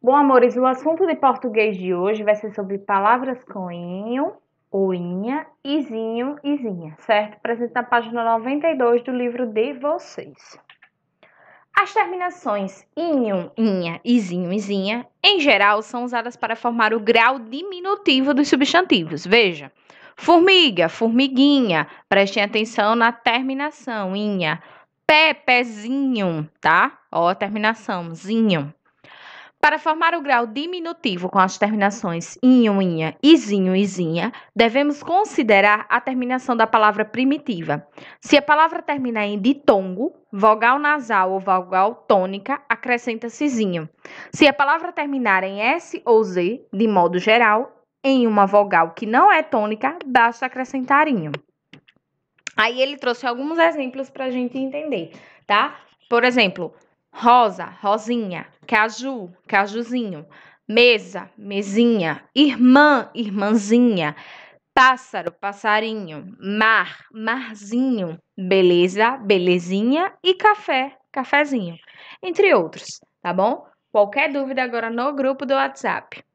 Bom, amores, o assunto de português de hoje vai ser sobre palavras com inho, oinha, izinho, izinha, certo? Presente na página 92 do livro de vocês. As terminações inho, inha, izinho, izinha, em geral, são usadas para formar o grau diminutivo dos substantivos. Veja, formiga, formiguinha, prestem atenção na terminação inha. Pepezinho, tá? Ó, a terminação, zinho. Para formar o grau diminutivo com as terminações inho, inha, izinho, izinha, devemos considerar a terminação da palavra primitiva. Se a palavra terminar em ditongo, vogal nasal ou vogal tônica, acrescenta-se zinho. Se a palavra terminar em S ou Z, de modo geral, em uma vogal que não é tônica, basta acrescentar inho. Aí ele trouxe alguns exemplos para a gente entender, tá? Por exemplo, rosa, rosinha, caju, é cajuzinho, é mesa, mesinha, irmã, irmãzinha, pássaro, passarinho, mar, marzinho, beleza, belezinha e café, cafezinho, entre outros, tá bom? Qualquer dúvida agora no grupo do WhatsApp.